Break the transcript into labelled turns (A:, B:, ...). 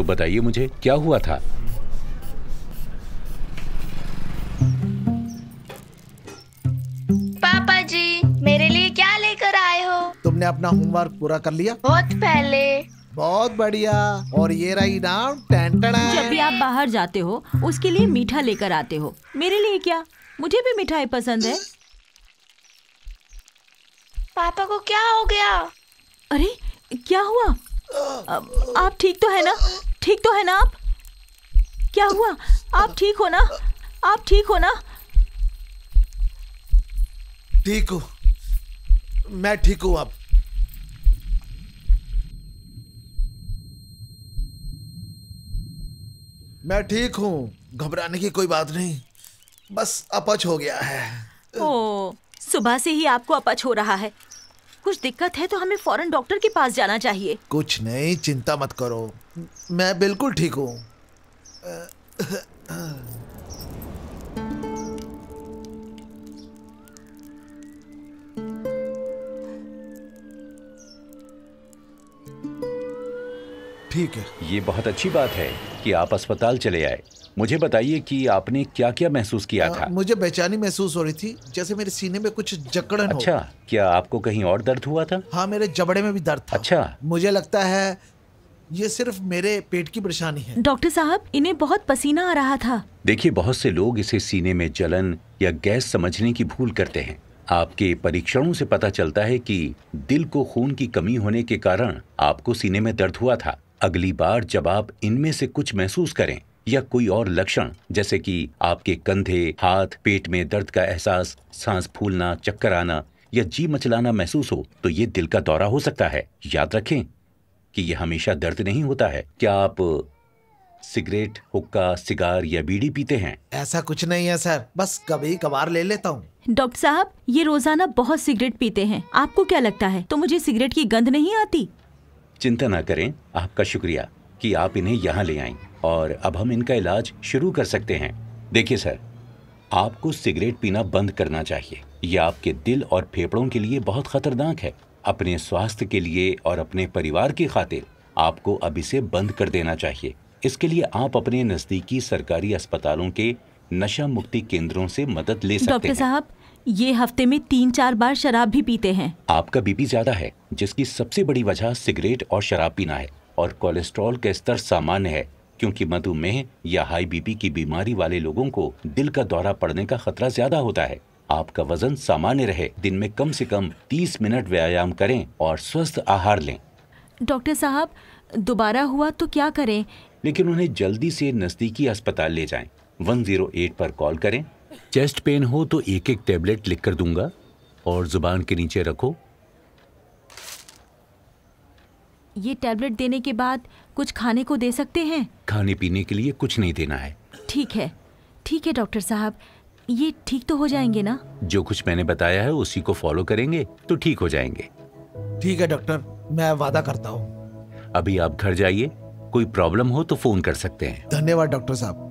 A: तो बताइए मुझे क्या हुआ था
B: पापा जी मेरे लिए क्या लेकर आए हो
C: तुमने अपना होमवर्क पूरा कर लिया बहुत पहले बहुत बढ़िया और ये रही नाम टेंटना जब भी
B: आप बाहर जाते हो उसके लिए मीठा लेकर आते हो मेरे लिए क्या मुझे भी मिठाई पसंद है पापा को क्या हो गया अरे क्या हुआ आप ठीक तो है ना ठीक तो है ना आप क्या हुआ आप ठीक हो ना आप ठीक हो ना
C: ठीक हो मैं ठीक हूँ आप मैं ठीक हूँ घबराने की कोई बात नहीं बस अपच हो गया है ओ
B: सुबह से ही आपको अपच हो रहा है कुछ दिक्कत है तो हमें फौरन डॉक्टर के पास जाना चाहिए
C: कुछ नहीं चिंता मत करो मैं बिल्कुल ठीक हूँ
A: ठीक है ये बहुत अच्छी बात है कि आप अस्पताल चले आए मुझे बताइए कि आपने क्या क्या महसूस किया आ, था
C: मुझे बेचैनी महसूस हो रही थी जैसे मेरे सीने में कुछ जकड़न अच्छा हो।
A: क्या आपको कहीं और दर्द हुआ था हाँ मेरे जबड़े में भी दर्द था अच्छा मुझे
C: लगता है ये सिर्फ मेरे पेट की परेशानी है
B: डॉक्टर साहब इन्हें बहुत पसीना आ रहा था
A: देखिए बहुत से लोग इसे सीने में जलन या गैस समझने की भूल करते हैं आपके परीक्षणों से पता चलता है कि दिल को खून की कमी होने के कारण आपको सीने में दर्द हुआ था अगली बार जब आप इनमें से कुछ महसूस करें या कोई और लक्षण जैसे कि आपके कंधे हाथ पेट में दर्द का एहसास सांस फूलना चक्कर आना या जी मचलाना महसूस हो तो ये दिल का दौरा हो सकता है याद रखें कि यह हमेशा दर्द नहीं होता है क्या आप सिगरेट हुक्का सिगार या बीड़ी पीते हैं
C: ऐसा कुछ नहीं है सर बस कभी कभार ले लेता हूँ डॉक्टर साहब
B: ये रोजाना बहुत सिगरेट पीते हैं आपको क्या लगता है तो मुझे सिगरेट की गंध नहीं आती
A: चिंता ना करें आपका शुक्रिया कि आप इन्हें यहाँ ले आई और अब हम इनका इलाज शुरू कर सकते हैं देखिए सर आपको सिगरेट पीना बंद करना चाहिए यह आपके दिल और फेफड़ों के लिए बहुत खतरनाक है अपने स्वास्थ्य के लिए और अपने परिवार की खातिर आपको अब इसे बंद कर देना चाहिए इसके लिए आप अपने नज़दीकी सरकारी अस्पतालों के नशा मुक्ति केंद्रों से मदद ले सकते हैं डॉक्टर
B: साहब ये हफ्ते में तीन चार बार शराब भी पीते हैं
A: आपका बीपी ज्यादा है जिसकी सबसे बड़ी वजह सिगरेट और शराब पीना है और कोलेस्ट्रॉल का स्तर सामान्य है क्योंकि मधुमेह या हाई बीपी की बीमारी वाले लोगों को दिल का दौरा पड़ने का खतरा ज्यादा होता है आपका वजन सामान्य रहे दिन में कम से कम 30 मिनट व्यायाम करें और स्वस्थ आहार लें
B: डॉक्टर साहब दोबारा हुआ तो क्या करें
A: लेकिन उन्हें जल्दी से नजदीकी अस्पताल ले जाएं। 108 पर कॉल करें चेस्ट पेन हो तो एक एक टेबलेट लिख कर दूंगा और जुबान के नीचे रखो
B: ये टेबलेट देने के बाद कुछ खाने को दे सकते हैं
A: खाने पीने के लिए कुछ नहीं देना है
B: ठीक है ठीक है डॉक्टर साहब ये ठीक तो हो जाएंगे ना
A: जो कुछ मैंने बताया है उसी को फॉलो करेंगे तो ठीक हो जाएंगे
C: ठीक है डॉक्टर मैं वादा करता हूँ
A: अभी आप घर जाइए कोई प्रॉब्लम हो तो फोन कर सकते हैं
C: धन्यवाद डॉक्टर साहब